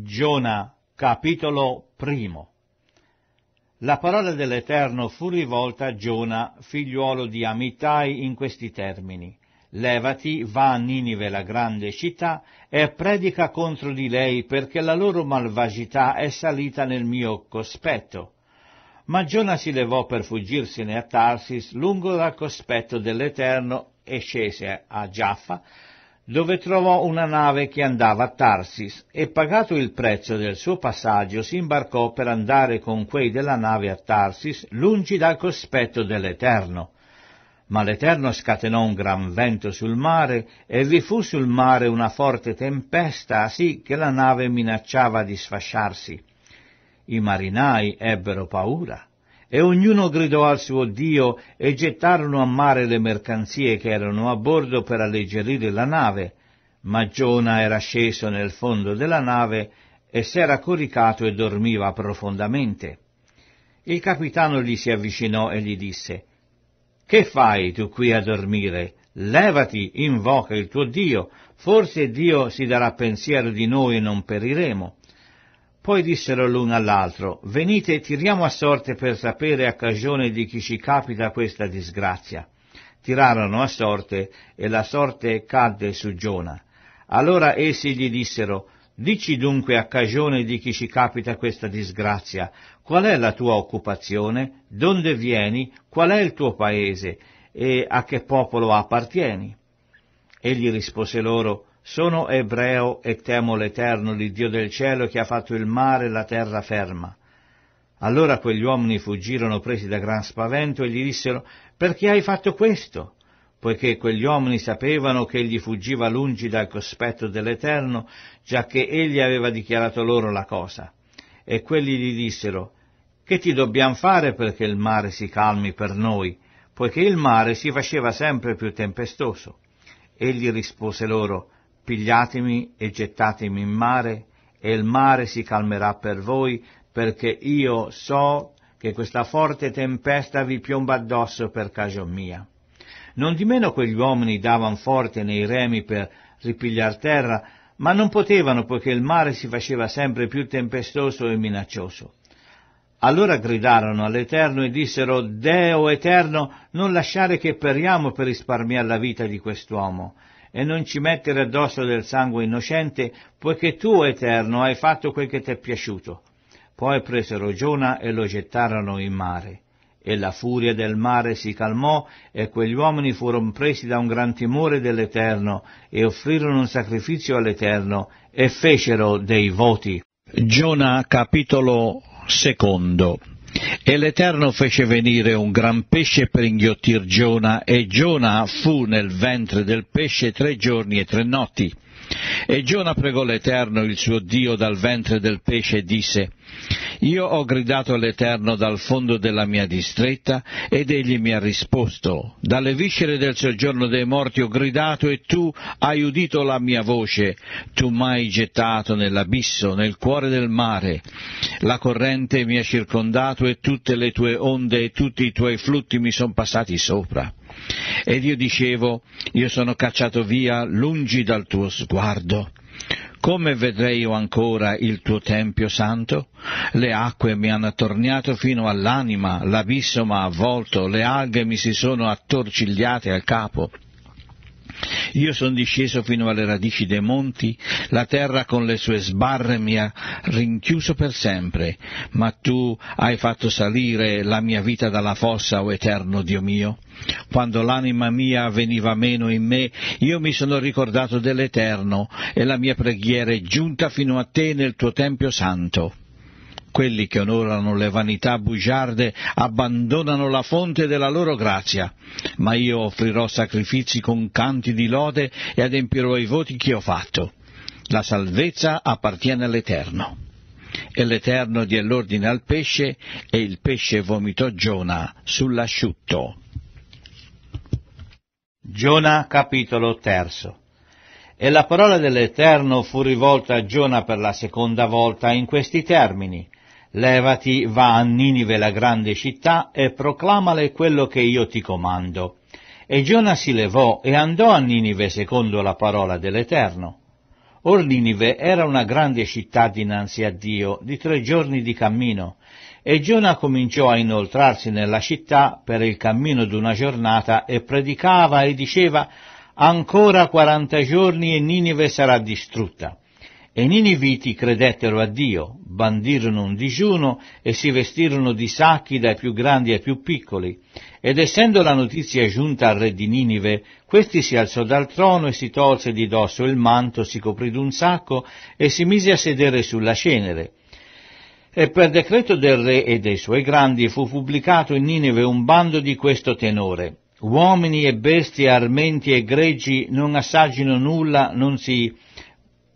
Giona, capitolo primo. La parola dell'Eterno fu rivolta a Giona, figliuolo di Amittai, in questi termini. Levati, va a Ninive la grande città, e predica contro di lei, perché la loro malvagità è salita nel mio cospetto. Ma Giona si levò per fuggirsene a Tarsis, lungo dal cospetto dell'Eterno, e scese a Giaffa, dove trovò una nave che andava a Tarsis e pagato il prezzo del suo passaggio si imbarcò per andare con quei della nave a Tarsis lungi dal cospetto dell'Eterno. Ma l'Eterno scatenò un gran vento sul mare e vi fu sul mare una forte tempesta sì che la nave minacciava di sfasciarsi. I marinai ebbero paura e ognuno gridò al suo Dio e gettarono a mare le mercanzie che erano a bordo per alleggerire la nave. Ma Giona era sceso nel fondo della nave e s'era coricato e dormiva profondamente. Il capitano gli si avvicinò e gli disse Che fai tu qui a dormire? Levati, invoca il tuo Dio, forse Dio si darà pensiero di noi e non periremo. Poi dissero l'uno all'altro, venite, tiriamo a sorte per sapere a cagione di chi ci capita questa disgrazia. Tirarono a sorte e la sorte cadde su Giona. Allora essi gli dissero, dici dunque a cagione di chi ci capita questa disgrazia, qual è la tua occupazione, donde vieni, qual è il tuo paese e a che popolo appartieni? Egli rispose loro, sono ebreo e temo l'Eterno, l'Iddio del cielo, che ha fatto il mare e la terra ferma. Allora quegli uomini fuggirono presi da gran spavento e gli dissero, perché hai fatto questo? Poiché quegli uomini sapevano che egli fuggiva lungi dal cospetto dell'Eterno, giacché egli aveva dichiarato loro la cosa. E quelli gli dissero, che ti dobbiamo fare perché il mare si calmi per noi? Poiché il mare si faceva sempre più tempestoso. Egli rispose loro, pigliatemi e gettatemi in mare, e il mare si calmerà per voi, perché io so che questa forte tempesta vi piomba addosso per cagion mia. Non di meno quegli uomini davan forte nei remi per ripigliar terra, ma non potevano poiché il mare si faceva sempre più tempestoso e minaccioso. Allora gridarono all'Eterno e dissero, Deo Eterno, non lasciare che periamo per risparmiare la vita di quest'uomo, e non ci mettere addosso del sangue innocente, poiché tu, Eterno, hai fatto quel che ti è piaciuto. Poi presero Giona e lo gettarono in mare. E la furia del mare si calmò e quegli uomini furono presi da un gran timore dell'Eterno e offrirono un sacrificio all'Eterno e fecero dei voti. Giona capitolo secondo e l'Eterno fece venire un gran pesce per inghiottir Giona, e Giona fu nel ventre del pesce tre giorni e tre notti. E Giona pregò l'Eterno, il suo Dio, dal ventre del pesce e disse, io ho gridato all'Eterno dal fondo della mia distretta ed egli mi ha risposto. Dalle viscere del soggiorno dei morti ho gridato e tu hai udito la mia voce. Tu m'hai gettato nell'abisso, nel cuore del mare. La corrente mi ha circondato e tutte le tue onde e tutti i tuoi flutti mi sono passati sopra. Ed io dicevo, io sono cacciato via lungi dal tuo sguardo, come vedrei io ancora il tuo tempio santo? Le acque mi hanno attorniato fino all'anima, l'abisso m'ha avvolto, le alghe mi si sono attorcigliate al capo. Io sono disceso fino alle radici dei monti, la terra con le sue sbarre mi ha rinchiuso per sempre, ma tu hai fatto salire la mia vita dalla fossa, o oh eterno Dio mio. Quando l'anima mia veniva meno in me, io mi sono ricordato dell'Eterno e la mia preghiera è giunta fino a te nel tuo Tempio Santo quelli che onorano le vanità bugiarde abbandonano la fonte della loro grazia, ma io offrirò sacrifici con canti di lode e adempirò i voti che ho fatto. La salvezza appartiene all'Eterno. E l'Eterno diè l'ordine al pesce e il pesce vomitò Giona sull'asciutto. Giona capitolo terzo e la parola dell'Eterno fu rivolta a Giona per la seconda volta in questi termini. Levati, va a Ninive la grande città e proclamale quello che io ti comando. E Giona si levò e andò a Ninive secondo la parola dell'Eterno. Or Ninive era una grande città dinanzi a Dio, di tre giorni di cammino, e Giona cominciò a inoltrarsi nella città per il cammino d'una giornata e predicava e diceva ancora quaranta giorni e Ninive sarà distrutta. E i Niniviti credettero a Dio, bandirono un digiuno e si vestirono di sacchi dai più grandi ai più piccoli. Ed essendo la notizia giunta al re di Ninive, questi si alzò dal trono e si tolse di dosso il manto, si coprì d'un sacco e si mise a sedere sulla cenere. E per decreto del re e dei suoi grandi fu pubblicato in Ninive un bando di questo tenore. Uomini e bestie, armenti e greggi non assaggino nulla, non si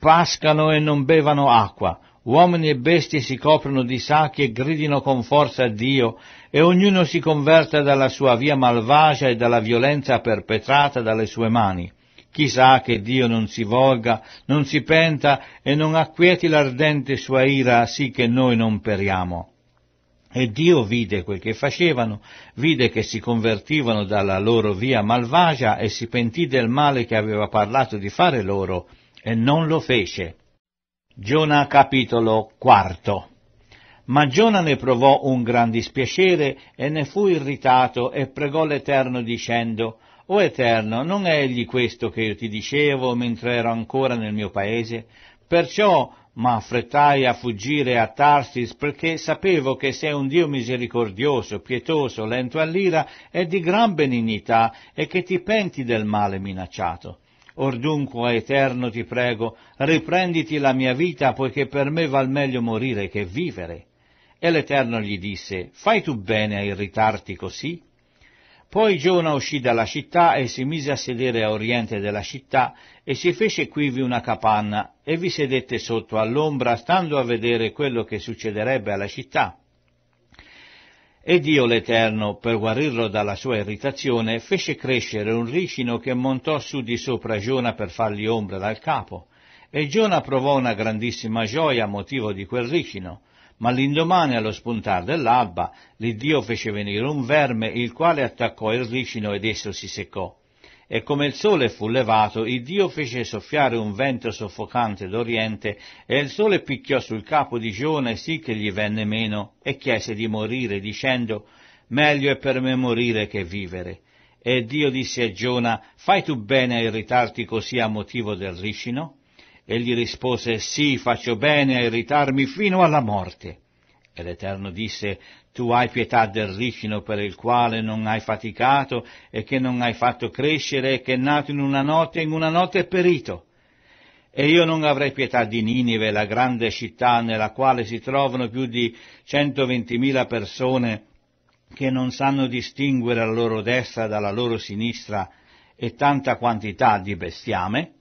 pascano e non bevano acqua, Uomini e bestie si coprono di sacchi e gridino con forza a Dio, e ognuno si converta dalla sua via malvagia e dalla violenza perpetrata dalle sue mani. Chissà che Dio non si volga, non si penta e non acquieti l'ardente sua ira, sì che noi non periamo. E Dio vide quel che facevano, vide che si convertivano dalla loro via malvagia e si pentì del male che aveva parlato di fare loro, e non lo fece. Giona capitolo quarto ma Giona ne provò un gran dispiacere e ne fu irritato e pregò l'Eterno dicendo, O Eterno, non è egli questo che io ti dicevo mentre ero ancora nel mio paese? Perciò ma affrettai a fuggire a Tarsis perché sapevo che sei un Dio misericordioso, pietoso, lento all'ira e di gran benignità e che ti penti del male minacciato. Or dunque, oh Eterno, ti prego, riprenditi la mia vita, poiché per me val meglio morire che vivere. E l'Eterno gli disse, fai tu bene a irritarti così? Poi Giona uscì dalla città e si mise a sedere a oriente della città e si fece quivi una capanna e vi sedette sotto all'ombra stando a vedere quello che succederebbe alla città. E Dio l'Eterno, per guarirlo dalla sua irritazione, fece crescere un ricino che montò su di sopra Giona per fargli ombra dal capo. E Giona provò una grandissima gioia a motivo di quel ricino. Ma l'indomani allo spuntar dell'alba, l'Iddio fece venire un verme, il quale attaccò il ricino ed esso si seccò. E come il sole fu levato, il Dio fece soffiare un vento soffocante d'oriente, e il sole picchiò sul capo di Giona sì che gli venne meno, e chiese di morire, dicendo, meglio è per me morire che vivere. E Dio disse a Giona, fai tu bene a irritarti così a motivo del ricino? Egli rispose, sì, faccio bene a irritarmi fino alla morte. E l'Eterno disse, tu hai pietà del ricino per il quale non hai faticato e che non hai fatto crescere e che è nato in una notte e in una notte è perito. E io non avrei pietà di Ninive, la grande città nella quale si trovano più di 120.000 persone che non sanno distinguere la loro destra dalla loro sinistra e tanta quantità di bestiame?